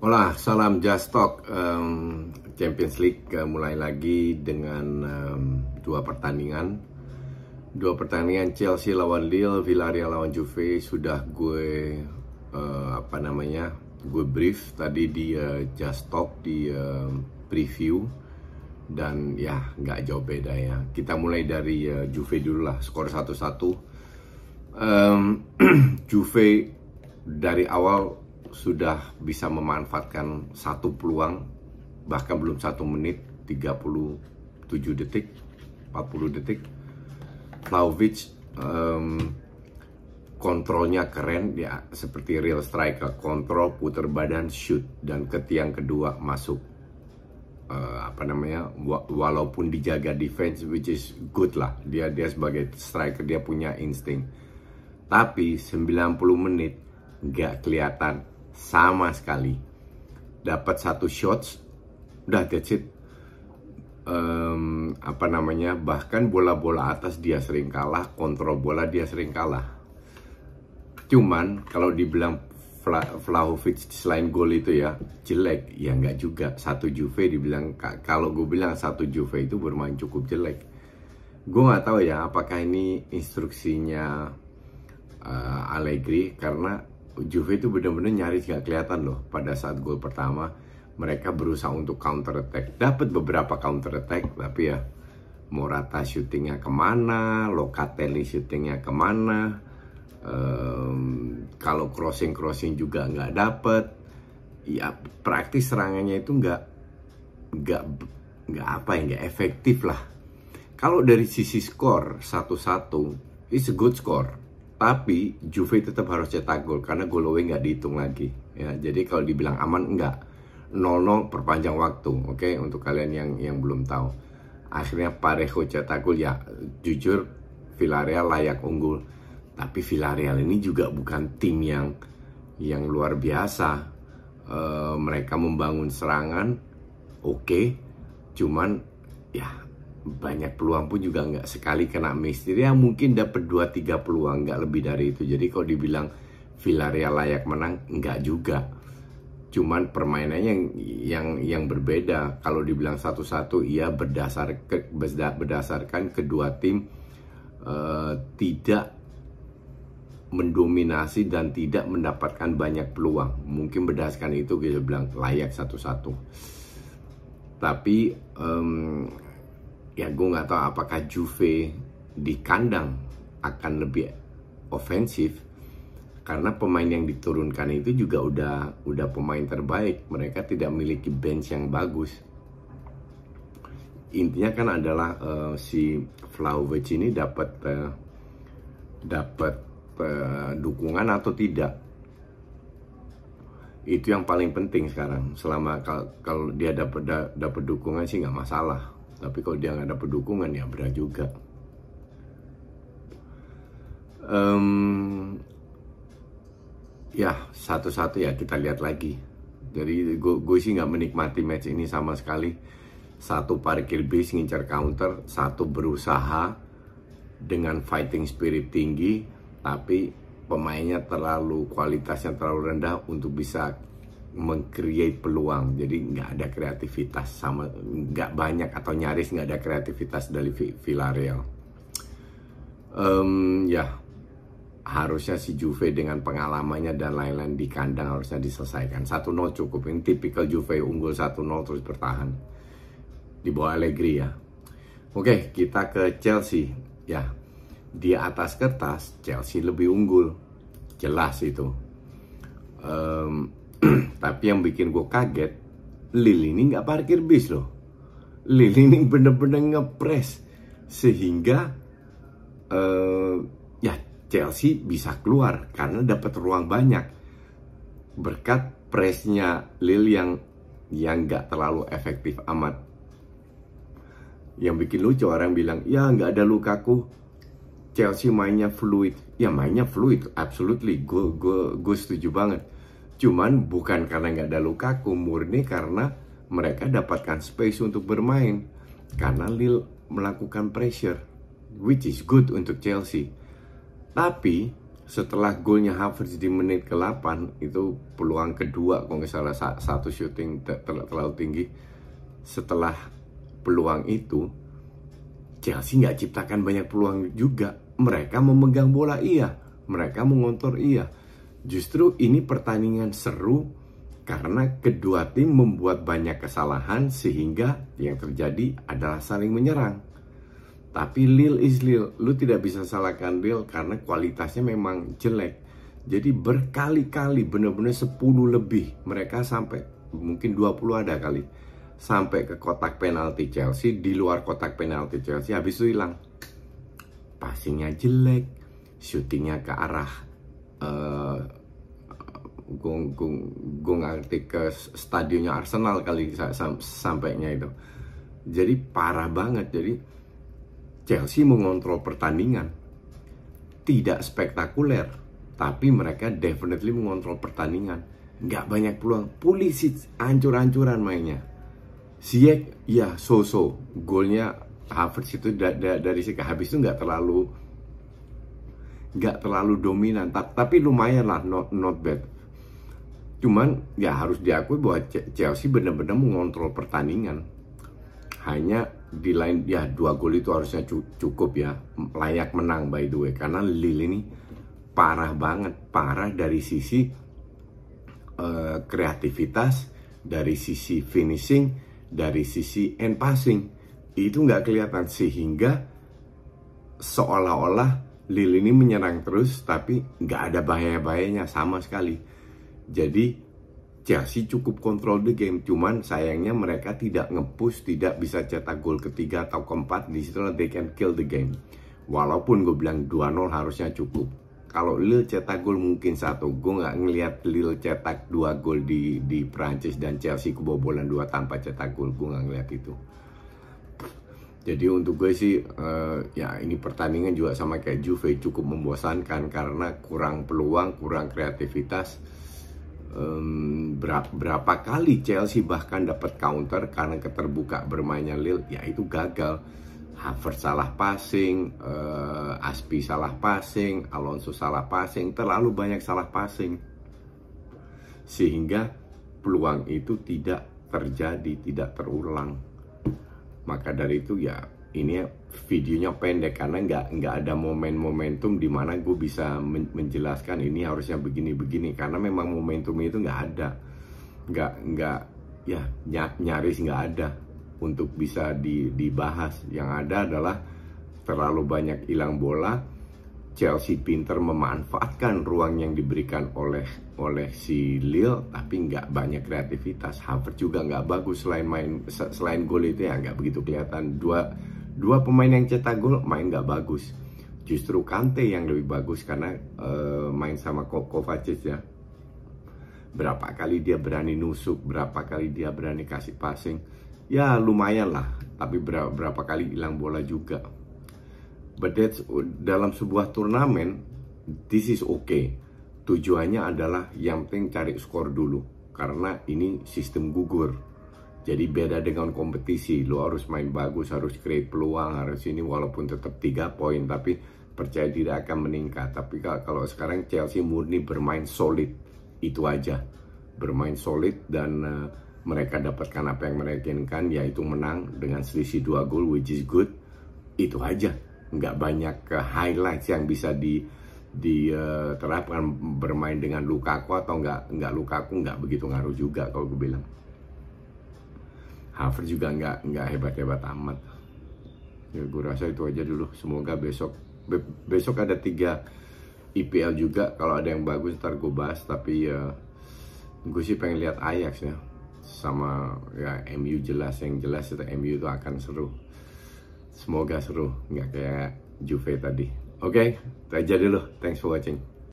Hola, salam Just Talk. Um, Champions League uh, mulai lagi dengan um, dua pertandingan. Dua pertandingan Chelsea lawan Lille, Villarreal lawan Juve sudah gue uh, apa namanya? Gue brief tadi di uh, eh, Just Talk di uh, preview dan ya nggak jauh beda ya. Kita mulai dari uh, Juve dulu lah, skor 1-1. Um, Juve dari awal sudah bisa memanfaatkan satu peluang bahkan belum satu menit 37 detik 40 detik Vlaovic um, kontrolnya keren ya seperti real striker kontrol puter badan shoot dan ke tiang kedua masuk uh, apa namanya walaupun dijaga defense which is good lah dia dia sebagai striker dia punya insting tapi 90 menit nggak kelihatan sama sekali dapat satu shots udah that's it um, apa namanya bahkan bola-bola atas dia sering kalah kontrol bola dia sering kalah cuman kalau dibilang Vlahovic selain gol itu ya jelek ya nggak juga satu Juve dibilang kalau gue bilang satu Juve itu bermain cukup jelek gue nggak tahu ya apakah ini instruksinya uh, Allegri karena Juve itu benar-benar nyaris gak kelihatan loh pada saat gol pertama mereka berusaha untuk counter attack dapat beberapa counter attack tapi ya Morata syutingnya kemana Locatelli syutingnya kemana um, kalau crossing crossing juga nggak dapat ya praktis serangannya itu nggak nggak nggak apa ya nggak efektif lah kalau dari sisi skor satu-satu it's a good score tapi Juve tetap harus cetak gol karena gol away nggak dihitung lagi ya jadi kalau dibilang aman nggak 0-0 perpanjang waktu oke okay? untuk kalian yang yang belum tahu akhirnya Parejo cetak gol ya jujur Villarreal layak unggul tapi Villarreal ini juga bukan tim yang yang luar biasa e, mereka membangun serangan oke okay, cuman ya banyak peluang pun juga nggak sekali kena miss. ya mungkin dapat 2 tiga peluang, nggak lebih dari itu. Jadi kalau dibilang Villarreal layak menang, nggak juga. Cuman permainannya yang yang, yang berbeda. Kalau dibilang satu-satu, ia berdasar ke, berdasarkan kedua tim uh, tidak mendominasi dan tidak mendapatkan banyak peluang. Mungkin berdasarkan itu kita bilang layak satu-satu. Tapi um, ya gue nggak tahu apakah Juve di kandang akan lebih ofensif karena pemain yang diturunkan itu juga udah udah pemain terbaik mereka tidak memiliki bench yang bagus intinya kan adalah uh, si Flauvec ini dapat uh, dapat uh, dukungan atau tidak itu yang paling penting sekarang selama kalau dia dapat dapat dukungan sih nggak masalah tapi kalau dia nggak ada pendukungan ya berat juga um, ya satu-satu ya kita lihat lagi jadi gue sih nggak menikmati match ini sama sekali satu parkir bis ngincar counter satu berusaha dengan fighting spirit tinggi tapi pemainnya terlalu kualitasnya terlalu rendah untuk bisa mengcreate peluang jadi nggak ada kreativitas sama nggak banyak atau nyaris nggak ada kreativitas dari Villarreal um, ya harusnya si Juve dengan pengalamannya dan lain-lain di kandang harusnya diselesaikan 1-0 cukup ini tipikal Juve unggul 1-0 terus bertahan di bawah Allegri ya oke kita ke Chelsea ya di atas kertas Chelsea lebih unggul jelas itu um, Tapi yang bikin gue kaget, Lil ini nggak parkir bis loh. Lil ini bener-bener ngepres sehingga uh, ya Chelsea bisa keluar karena dapat ruang banyak berkat presnya Lil yang yang nggak terlalu efektif amat. Yang bikin lucu orang bilang ya nggak ada Lukaku, Chelsea mainnya fluid. Ya mainnya fluid, absolutely. Gue gue gue setuju banget Cuman bukan karena nggak ada Lukaku, murni karena mereka dapatkan space untuk bermain. Karena Lil melakukan pressure, which is good untuk Chelsea. Tapi setelah golnya Havertz di menit ke-8 itu peluang kedua kalau nggak salah satu shooting ter terlalu tinggi setelah peluang itu Chelsea nggak ciptakan banyak peluang juga mereka memegang bola iya mereka mengontrol iya justru ini pertandingan seru karena kedua tim membuat banyak kesalahan sehingga yang terjadi adalah saling menyerang. Tapi Lil is Lil, lu tidak bisa salahkan Lil karena kualitasnya memang jelek. Jadi berkali-kali benar-benar 10 lebih mereka sampai mungkin 20 ada kali sampai ke kotak penalti Chelsea di luar kotak penalti Chelsea habis itu hilang passingnya jelek shootingnya ke arah Eh, gong gong gong ngerti ke stadionnya Arsenal kali sampai sampainya itu jadi parah banget jadi Chelsea mengontrol pertandingan tidak spektakuler tapi mereka definitely mengontrol pertandingan Gak banyak peluang polisi ancur-ancuran mainnya Ziyech ya so-so golnya Havertz itu da da dari si habis itu nggak terlalu nggak terlalu dominan tapi lumayan lah not, not bad cuman ya harus diakui bahwa Chelsea benar-benar mengontrol pertandingan hanya di lain ya dua gol itu harusnya cukup ya layak menang by the way karena Lille ini parah banget parah dari sisi uh, kreativitas dari sisi finishing dari sisi end passing itu nggak kelihatan sehingga seolah-olah Lil ini menyerang terus tapi nggak ada bahaya-bahayanya sama sekali. Jadi Chelsea cukup kontrol the game cuman sayangnya mereka tidak ngepus, tidak bisa cetak gol ketiga atau keempat di situ they can kill the game. Walaupun gue bilang 2-0 harusnya cukup. Kalau Lil cetak gol mungkin satu, gue nggak ngelihat Lil cetak dua gol di di Prancis dan Chelsea kebobolan dua tanpa cetak gol, gue nggak ngelihat itu. Jadi untuk gue sih uh, ya ini pertandingan juga sama kayak Juve cukup membosankan karena kurang peluang, kurang kreativitas. Um, berapa, berapa kali Chelsea bahkan dapat counter karena keterbuka bermainnya Lille ya itu gagal. Havertz salah passing, uh, Aspi salah passing, Alonso salah passing, terlalu banyak salah passing. Sehingga peluang itu tidak terjadi, tidak terulang maka dari itu ya ini videonya pendek karena nggak nggak ada momen momentum di mana gue bisa menjelaskan ini harusnya begini begini karena memang momentum itu nggak ada nggak nggak ya nyaris nggak ada untuk bisa di, dibahas yang ada adalah terlalu banyak hilang bola Chelsea pinter memanfaatkan ruang yang diberikan oleh oleh si Lille tapi nggak banyak kreativitas Havertz juga nggak bagus selain main selain gol itu ya nggak begitu kelihatan dua dua pemain yang cetak gol main nggak bagus justru Kante yang lebih bagus karena uh, main sama Kovacic ya berapa kali dia berani nusuk berapa kali dia berani kasih passing ya lumayan lah tapi berapa, berapa kali hilang bola juga But that's dalam sebuah turnamen, this is okay. Tujuannya adalah yang penting cari skor dulu, karena ini sistem gugur. Jadi beda dengan kompetisi, lu harus main bagus, harus create peluang, harus ini walaupun tetap tiga poin, tapi percaya diri akan meningkat. Tapi kalau sekarang Chelsea murni bermain solid, itu aja. Bermain solid dan uh, mereka dapatkan apa yang mereka inginkan, yaitu menang dengan selisih dua gol, which is good. Itu aja nggak banyak eh, highlights yang bisa di diterapkan eh, uh, bermain dengan Lukaku atau nggak nggak Lukaku nggak begitu ngaruh juga kalau gue bilang Havertz juga nggak nggak hebat hebat amat ya gue rasa itu aja dulu semoga besok be, besok ada tiga IPL juga kalau ada yang bagus ntar gue bahas tapi ya gue sih pengen lihat Ajax ya sama ya MU jelas yang jelas itu MU itu akan seru Semoga seru, nggak kayak Juve tadi. Oke, okay, itu aja dulu. Thanks for watching.